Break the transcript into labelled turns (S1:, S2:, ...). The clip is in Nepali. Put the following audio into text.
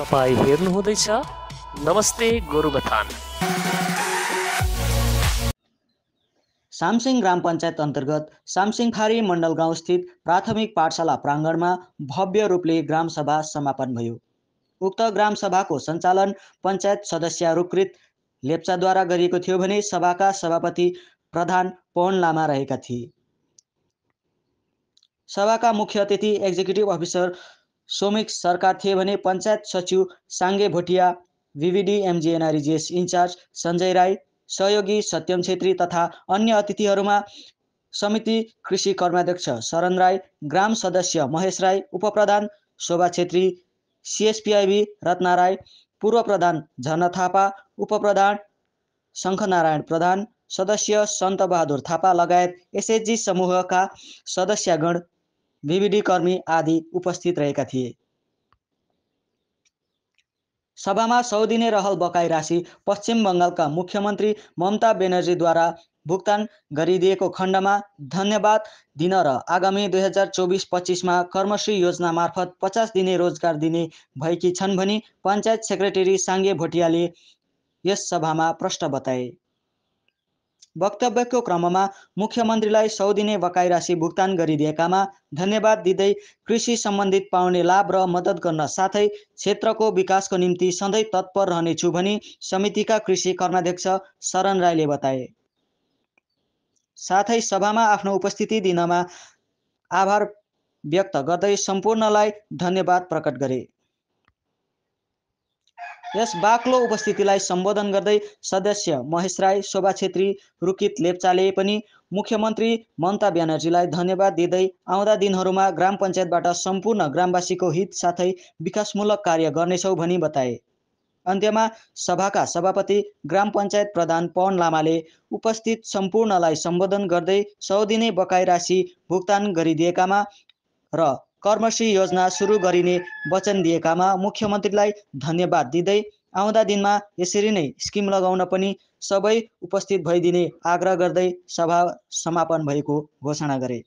S1: तपाईँ हेर्नुहुँदैछ नमस्ते गोरुबथान सामसिङ ग्राम पञ्चायत अन्तर्गत सामसिङ खारी मण्डल गाउँस्थित प्राथमिक पाठशाला प्राङ्गणमा भव्य रूपले ग्रामसभा समापन भयो उक्त ग्रामसभाको सञ्चालन पञ्चायत सदस्य रुकृत लेप्चाद्वारा गरिएको थियो भने सभाका सभापति प्रधान पवन लामा रहेका थिए सभाका मुख्य अतिथि एक्जिक्युटिभ अफिसर सोमिक सरकार थिए भने पञ्चायत सचिव साङ्गे भोटिया भिभिडी एमजिएनआरिजिएस इन्चार्ज सञ्जय राई सहयोगी सत्यम छेत्री तथा अन्य अतिथिहरूमा समिति कृषि कर्माध्यक्ष शरण राई ग्राम सदस्य महेश राई उपप्रधान शोभा छेत्री सिएसपिआइबी रत्ना राई पूर्व प्रधान झन थापा उपप्रधान शङ्खनारायण प्रधान सदस्य सन्तबहादुर थापा लगायत एसएचजी समूहका सदस्यगण बिबिडी कर्मी आदि उपस्थित रहेका थिए सभामा सौ दिने रहल बकाई राशि पश्चिम बङ्गालका मुख्यमन्त्री ममता बेनर्जीद्वारा भुक्तान गरिदिएको खण्डमा धन्यवाद दिन र आगामी दुई हजार चौबिस पच्चिसमा कर्मश्री योजना मार्फत पचास दिने रोजगार दिने भएकी छन् भनी पञ्चायत सेक्रेटरी साङ्गे भोटियाले यस सभामा प्रश्न बताए वक्तव्यको क्रममा मुख्यमन्त्रीलाई सौ दिने बकाई राशि भुक्तान गरिदिएकामा धन्यवाद दिँदै कृषि सम्बन्धित पाउने लाभ र मद्दत गर्न साथै क्षेत्रको विकासको निम्ति सधैँ तत्पर रहनेछु भनी समितिका कृषि कर्माध्यक्ष शरण राईले बताए साथै सभामा आफ्नो उपस्थिति दिनमा आभार व्यक्त गर्दै सम्पूर्णलाई धन्यवाद प्रकट गरे यस बाक्लो उपस्थितिलाई सम्बोधन गर्दै सदस्य महेश राई शोभा छेत्री रुकित लेप्चाले पनि मुख्यमन्त्री ममता ब्यानर्जीलाई धन्यवाद दिँदै आउँदा दिनहरूमा ग्राम पञ्चायतबाट सम्पूर्ण ग्रामवासीको हित साथै विकासमूलक कार्य गर्नेछौ भनी बताए अन्त्यमा सभाका सभापति ग्राम पञ्चायत प्रधान पवन लामाले उपस्थित सम्पूर्णलाई सम्बोधन गर्दै सौ दिने बकाई राशि भुक्तान गरिदिएकामा र कर्मश्री योजना सुरु गरिने वचन दिएकामा मुख्यमन्त्रीलाई धन्यवाद दिँदै आउँदा दिनमा यसरी नै स्किम लगाउन पनि सबै उपस्थित भइदिने आग्रह गर्दै सभा समापन भएको घोषणा गरे